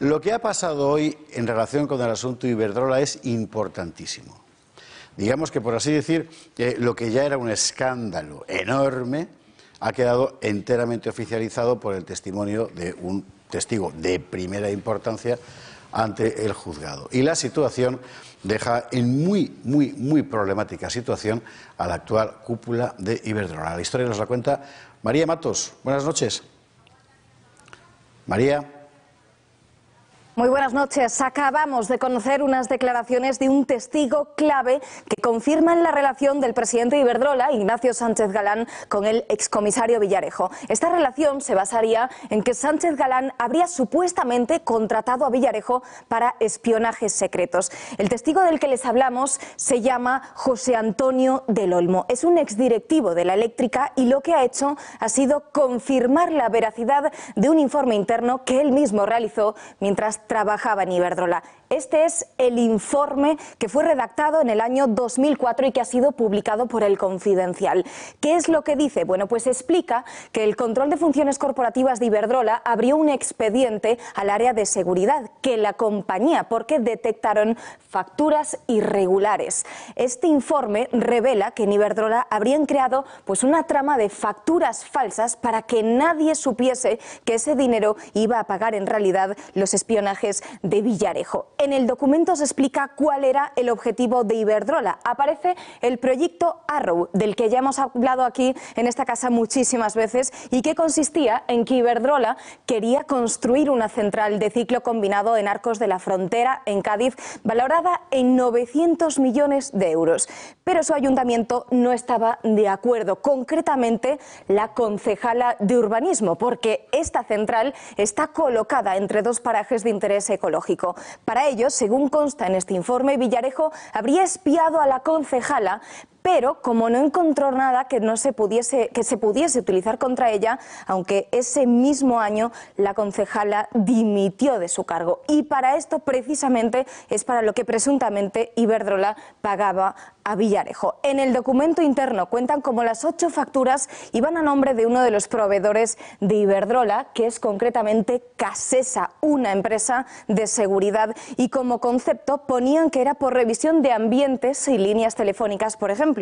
Lo que ha pasado hoy en relación con el asunto Iberdrola es importantísimo. Digamos que, por así decir, lo que ya era un escándalo enorme ha quedado enteramente oficializado por el testimonio de un testigo de primera importancia ante el juzgado. Y la situación deja en muy, muy, muy problemática situación a la actual cúpula de Iberdrola. La historia nos la cuenta María Matos. Buenas noches. María. Muy buenas noches. Acabamos de conocer unas declaraciones de un testigo clave que confirman la relación del presidente Iberdrola, Ignacio Sánchez Galán, con el excomisario Villarejo. Esta relación se basaría en que Sánchez Galán habría supuestamente contratado a Villarejo para espionajes secretos. El testigo del que les hablamos se llama José Antonio del Olmo. Es un exdirectivo de la eléctrica y lo que ha hecho ha sido confirmar la veracidad de un informe interno que él mismo realizó mientras trabajaba en Iberdrola. Este es el informe que fue redactado en el año 2004 y que ha sido publicado por El Confidencial. ¿Qué es lo que dice? Bueno, pues explica que el control de funciones corporativas de Iberdrola abrió un expediente al área de seguridad que la compañía porque detectaron facturas irregulares. Este informe revela que en Iberdrola habrían creado pues una trama de facturas falsas para que nadie supiese que ese dinero iba a pagar en realidad los espionajes de Villarejo. En el documento se explica cuál era el objetivo de Iberdrola. Aparece el proyecto Arrow, del que ya hemos hablado aquí en esta casa muchísimas veces y que consistía en que Iberdrola quería construir una central de ciclo combinado en Arcos de la Frontera, en Cádiz, valorada en 900 millones de euros. Pero su ayuntamiento no estaba de acuerdo, concretamente la concejala de urbanismo, porque esta central está colocada entre dos parajes de interés ecológico. Para ello, según consta en este informe, Villarejo habría espiado a la concejala pero como no encontró nada que, no se, pudiese, que se pudiese utilizar contra ella, aunque ese mismo año la concejala dimitió de su cargo. Y para esto precisamente es para lo que presuntamente Iberdrola pagaba a Villarejo. En el documento interno cuentan como las ocho facturas iban a nombre de uno de los proveedores de Iberdrola, que es concretamente Casesa, una empresa de seguridad, y como concepto ponían que era por revisión de ambientes y líneas telefónicas, por ejemplo.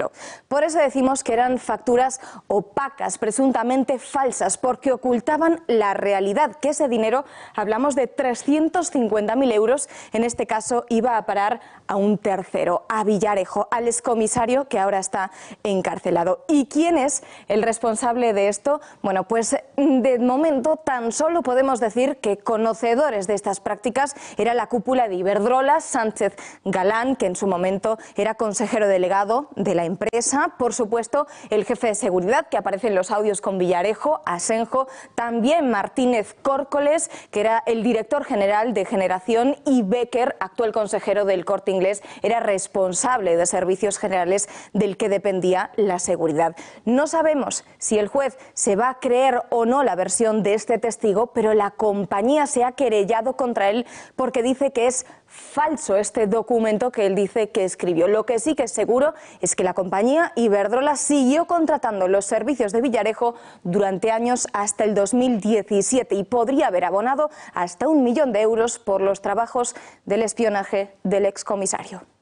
Por eso decimos que eran facturas opacas, presuntamente falsas, porque ocultaban la realidad, que ese dinero, hablamos de 350.000 euros, en este caso iba a parar a un tercero, a Villarejo, al excomisario que ahora está encarcelado. ¿Y quién es el responsable de esto? Bueno, pues mm, de momento tan solo podemos decir que conocedores de estas prácticas era la cúpula de Iberdrola, Sánchez Galán, que en su momento era consejero delegado de la empresa. Por supuesto, el jefe de seguridad, que aparece en los audios con Villarejo, Asenjo, también Martínez Córcoles, que era el director general de Generación, y Becker, actual consejero del Corte Inglés, era responsable de servicios generales del que dependía la seguridad. No sabemos si el juez se va a creer o no la versión de este testigo, pero la compañía se ha querellado contra él porque dice que es falso este documento que él dice que escribió. Lo que sí que es seguro es que la compañía Iberdrola siguió contratando los servicios de Villarejo durante años hasta el 2017 y podría haber abonado hasta un millón de euros por los trabajos del espionaje del excomisario.